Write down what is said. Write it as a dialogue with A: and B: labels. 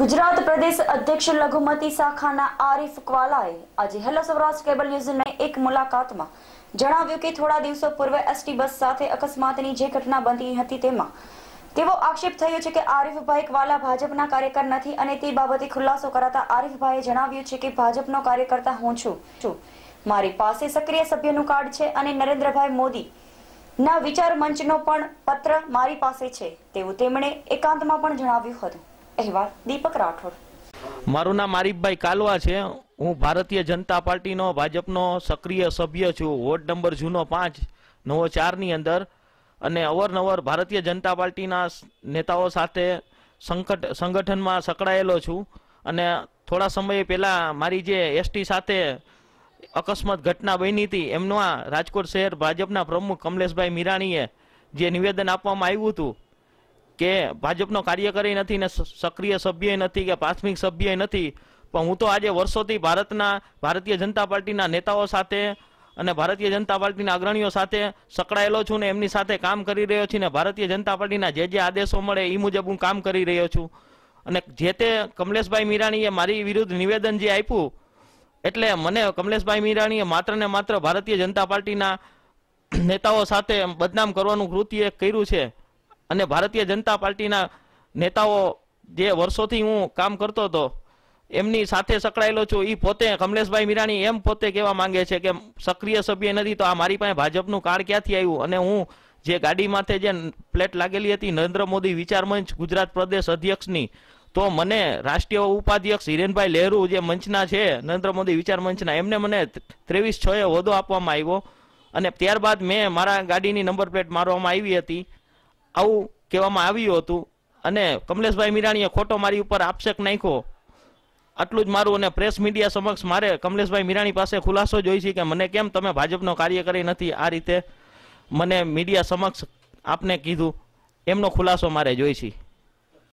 A: ગુજરાત પ્રદેશ અધ્યક્ષ લઘુમતી શાખાના આરિફ ક્વાલાએ આજે હેલો સૌરાષ્ટ્ર કેબલ ન્યૂઝને એક મુલાકાતમાં જણાવ્યું કે થોડા દિવસો પૂર્વે એસટી બસ સાથે અકસ્માતની જે ઘટના બની હતી તેમાં તેવો આક્ષેપ થયો છે કે આરિફભાઈ ક્વાલા ભાજપના કાર્યકર નથી અને તે બાબતે ખુલાસો કરાતા આરિફભાઈએ જણાવ્યું છે કે ભાજપનો કાર્યકર્તા હું છું છું મારી પાસે સક્રિય સભ્યનું કાર્ડ છે અને નરેન્દ્રભાઈ મોદી ના વિચાર મંચનો પણ પત્ર મારી પાસે છે તેવું તેમણે એકાંતમાં પણ જણાવ્યું હતું અહેવાલ દીપક રાઠોડ
B: મારું નામ આરીફભાઈ કાલવા છે હું ભારતીય જનતા પાર્ટીનો ભાજપનો સક્રિય સભ્ય છું વોર્ડ નંબર જૂનો પાંચ નવો ચારની અંદર અને અવરનવર ભારતીય જનતા પાર્ટીના નેતાઓ સાથે સંકટ સંગઠનમાં સંકળાયેલો છું અને થોડા સમય પહેલાં મારી જે એસટી સાથે અકસ્માત ઘટના બની હતી એમનો રાજકોટ શહેર ભાજપના પ્રમુખ કમલેશભાઈ મીરાણીએ જે નિવેદન આપવામાં આવ્યું હતું કે ભાજપનો કાર્યકરી નથી ને સક્રિય સભ્ય નથી કે પ્રાથમિક સભ્ય નથી પણ હું તો આજે વર્ષોથી ભારતના ભારતીય જનતા પાર્ટીના નેતાઓ સાથે અને ભારતીય જનતા પાર્ટીના અગ્રણીઓ સાથે સંકળાયેલો છું ને એમની સાથે કામ કરી રહ્યો છું ને ભારતીય જનતા પાર્ટીના જે જે આદેશો મળે એ મુજબ હું કામ કરી રહ્યો છું અને જે તે કમલેશભાઈ મીરાણીએ મારી વિરુદ્ધ નિવેદન જે આપ્યું એટલે મને કમલેશભાઈ મીરાણીએ માત્ર ને માત્ર ભારતીય જનતા પાર્ટીના નેતાઓ સાથે બદનામ કરવાનું કૃત્ય કર્યું છે અને ભારતીય જનતા પાર્ટીના નેતાઓ જે વર્ષોથી હું કામ કરતો હતો એમની સાથે સંકળાયેલો છું એ પોતે કમલેશભાઈ મીરાણી એમ પોતે કહેવા માંગે છે કે સક્રિય સભ્ય નથી તો આ મારી પાસે ભાજપનું કાર્ડ ક્યાંથી આવ્યું અને હું જે ગાડી માથે જે પ્લેટ લાગેલી હતી નરેન્દ્ર મોદી વિચાર મંચ ગુજરાત પ્રદેશ અધ્યક્ષની તો મને રાષ્ટ્રીય ઉપાધ્યક્ષ હિરેનભાઈ લહેરુ જે મંચના છે નરેન્દ્ર મોદી વિચાર મંચના એમને મને ત્રેવીસ છ એ હોદ્દો આપવામાં આવ્યો અને ત્યારબાદ મેં મારા ગાડીની નંબર પ્લેટ મારવામાં આવી હતી આવું કહેવામાં આવ્યું હતું અને કમલેશભાઈ મીરાણીએ ખોટો મારી ઉપર આક્ષેપ નાખ્યો આટલું જ મારું અને પ્રેસ મીડિયા સમક્ષ મારે કમલેશભાઈ મીરાણી પાસે ખુલાસો જોઈ છે કે મને કેમ તમે ભાજપનો કાર્યકરી નથી આ રીતે મને મીડિયા સમક્ષ આપને કીધું એમનો ખુલાસો મારે જોઈ છે